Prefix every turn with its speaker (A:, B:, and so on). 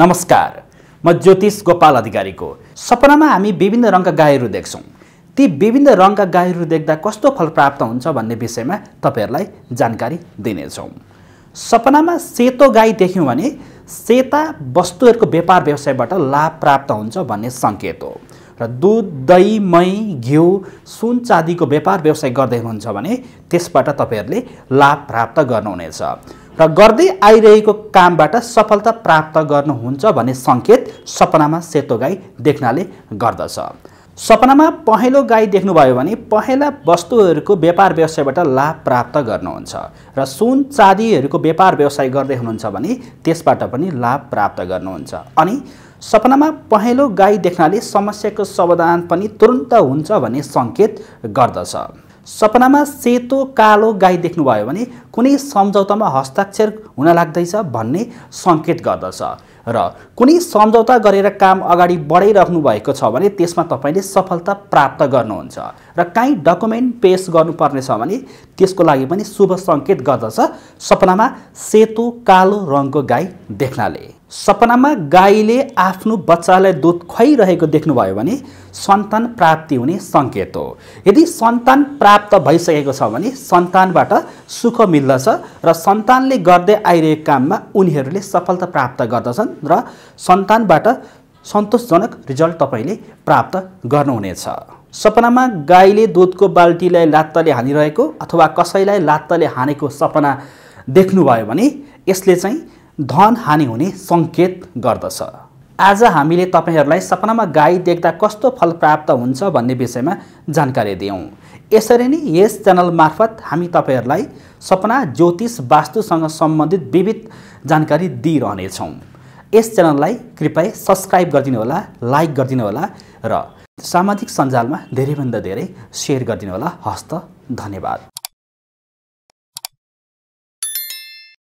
A: नमस्कार म ज्योतिष गोपाल अधिकारीको सपनामा हामी विभिन्न रङका गाईहरू देख्छौँ ती विभिन्न रङका गाईहरू देख्दा कस्तो फल प्राप्त हुन्छ भन्ने विषयमा तपाईँहरूलाई जानकारी दिनेछौँ सपनामा सेतो गाई देख्यौँ भने सेता वस्तुहरूको व्यापार व्यवसायबाट लाभ प्राप्त हुन्छ भन्ने सङ्केत हो र दुध दही मही घिउ सुन चाँदीको व्यापार व्यवसाय गर्दै हुनुहुन्छ भने त्यसबाट तपाईँहरूले लाभ प्राप्त गर्नुहुनेछ र गर्दै आइरहेको कामबाट सफलता प्राप्त गर्नुहुन्छ भन्ने सङ्केत सपनामा सेतो गाई देख्नाले गर्दछ सपनामा पहेँलो गाई देख्नुभयो भने पहेँला वस्तुहरूको व्यापार व्यवसायबाट लाभ प्राप्त गर्नुहुन्छ र सुन चाँदीहरूको व्यापार व्यवसाय गर्दै हुनुहुन्छ भने त्यसबाट पनि लाभ प्राप्त गर्नुहुन्छ अनि सपनामा पहेँलो गाई देख्नाले समस्याको समाधान पनि तुरन्त हुन्छ भन्ने सङ्केत गर्दछ सपनामा सेतो कालो गाई देख्नुभयो भने कुनै सम्झौतामा हस्ताक्षर हुन लाग्दैछ भन्ने सङ्केत गर्दछ र कुनै सम्झौता गरेर काम अगाडि बढाइराख्नु भएको छ भने त्यसमा तपाईँले सफलता प्राप्त गर्नुहुन्छ र काहीँ डकुमेन्ट पेस गर्नुपर्ने छ भने त्यसको लागि पनि शुभ सङ्केत गर्दछ सपनामा सेतो कालो रङको गाई देख्नाले सपनामा गाईले आफ्नो बच्चालाई दुध खुवाइरहेको देख्नुभयो भने सन्तान प्राप्ति हुने सङ्केत हो यदि सन्तान प्राप्त भइसकेको छ भने सन्तानबाट सुख मिल्दछ र सन्तानले गर्दै आइरहेको काममा उनीहरूले सफलता प्राप्त गर्दछन् र सन्तानबाट सन्तोषजनक रिजल्ट तपाईँले प्राप्त गर्नुहुनेछ सपनामा गाईले दुधको बाल्टीलाई लात्ताले हानिरहेको अथवा कसैलाई लात्ताले हानेको सपना देख्नुभयो भने यसले चाहिँ धन हानि हुने सङ्केत गर्दछ आज हामीले तपाईँहरूलाई सपनामा गाई देख्दा कस्तो फल प्राप्त हुन्छ भन्ने विषयमा जानकारी दियौँ यसरी नै यस च्यानल मार्फत हामी तपाईँहरूलाई सपना ज्योतिष वास्तुसँग सम्बन्धित विविध जानकारी दिइरहनेछौँ यस च्यानललाई कृपया सब्सक्राइब होला लाइक होला र सामाजिक सञ्जालमा धेरैभन्दा धेरै सेयर होला हस्त धन्यवाद